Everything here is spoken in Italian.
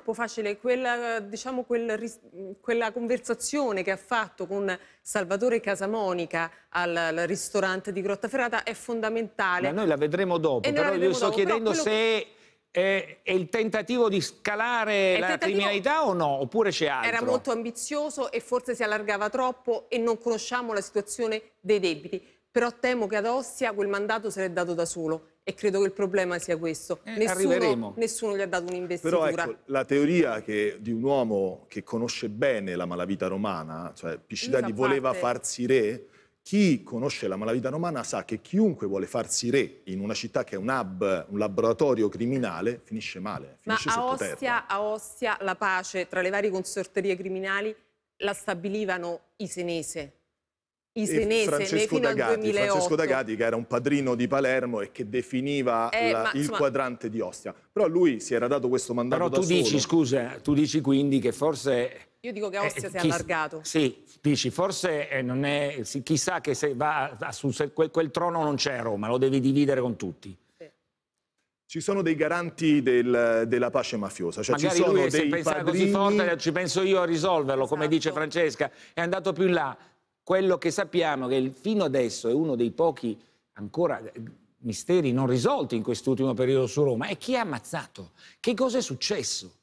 troppo facile quella, diciamo, quel, quella conversazione che ha fatto con Salvatore Casamonica al, al ristorante di Grottaferrata è fondamentale. Ma noi la vedremo dopo, e però io sto dopo, chiedendo se... Che... Eh, è il tentativo di scalare è la criminalità o no? Oppure c'è altro? Era molto ambizioso e forse si allargava troppo e non conosciamo la situazione dei debiti però temo che ad Ostia quel mandato se l'è dato da solo e credo che il problema sia questo. Eh, nessuno, nessuno, gli ha dato un'investitura. Però ecco, la teoria che, di un uomo che conosce bene la malavita romana, cioè Piscidani voleva parte. farsi re, chi conosce la malavita romana sa che chiunque vuole farsi re in una città che è un hub, un laboratorio criminale, finisce male. Finisce Ma a Ostia, a Ostia la pace tra le varie consorterie criminali la stabilivano i senese Isenese, Francesco, Dagati, Francesco Dagati, che era un padrino di Palermo e che definiva eh, la, ma, il insomma... quadrante di Ostia. Però lui si era dato questo mandato Però tu dici, scusa, tu dici quindi che forse... Io dico che eh, Ostia eh, si è allargato. Sì, dici, forse eh, non è... Chissà che se va a, su, se quel, quel trono non c'è a Roma, lo devi dividere con tutti. Ci sono dei garanti del, della pace mafiosa, cioè Magari ci sono lui, dei se padrini... così forte ci penso io a risolverlo, esatto. come dice esatto. Francesca, è andato più in là, quello che sappiamo è che fino adesso è uno dei pochi ancora eh, misteri non risolti in quest'ultimo periodo su Roma è chi ha ammazzato, che cosa è successo.